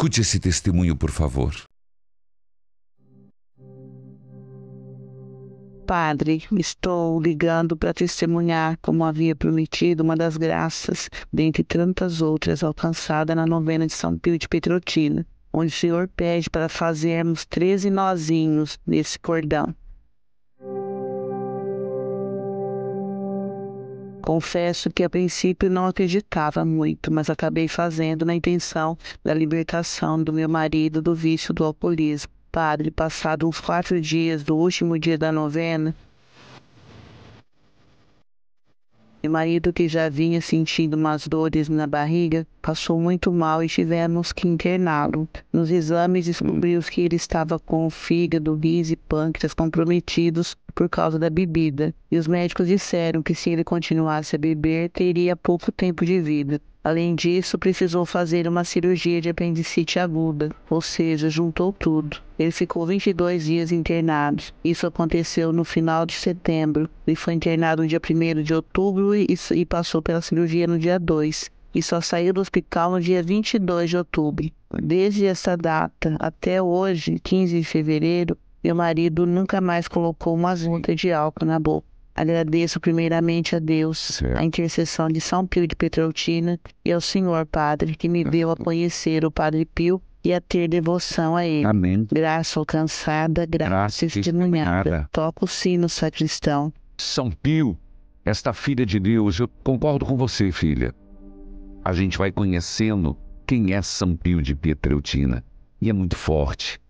Escute esse testemunho, por favor. Padre, estou ligando para testemunhar, como havia prometido, uma das graças, dentre tantas outras, alcançada na novena de São Pio de Petrotina, onde o Senhor pede para fazermos 13 nozinhos nesse cordão. Confesso que a princípio não acreditava muito, mas acabei fazendo na intenção da libertação do meu marido do vício do alcoolismo. Padre, passado uns quatro dias do último dia da novena, Meu marido, que já vinha sentindo umas dores na barriga, passou muito mal e tivemos que interná-lo. Nos exames descobrimos que ele estava com o fígado, rins e pâncreas comprometidos por causa da bebida, e os médicos disseram que se ele continuasse a beber, teria pouco tempo de vida. Além disso, precisou fazer uma cirurgia de apendicite aguda, ou seja, juntou tudo. Ele ficou 22 dias internado. Isso aconteceu no final de setembro. Ele foi internado no dia 1 de outubro e, e passou pela cirurgia no dia 2 e só saiu do hospital no dia 22 de outubro. Desde essa data até hoje, 15 de fevereiro, meu marido nunca mais colocou uma junta de álcool na boca. Agradeço primeiramente a Deus a intercessão de São Pio de Petrotina e ao Senhor Padre que me deu a conhecer o Padre Pio e a ter devoção a ele. Amém. Graça alcançada, graça, de testemunhada. Toca o sino, sacristão. São Pio, esta filha de Deus, eu concordo com você, filha. A gente vai conhecendo quem é São Pio de Petrotina e é muito forte.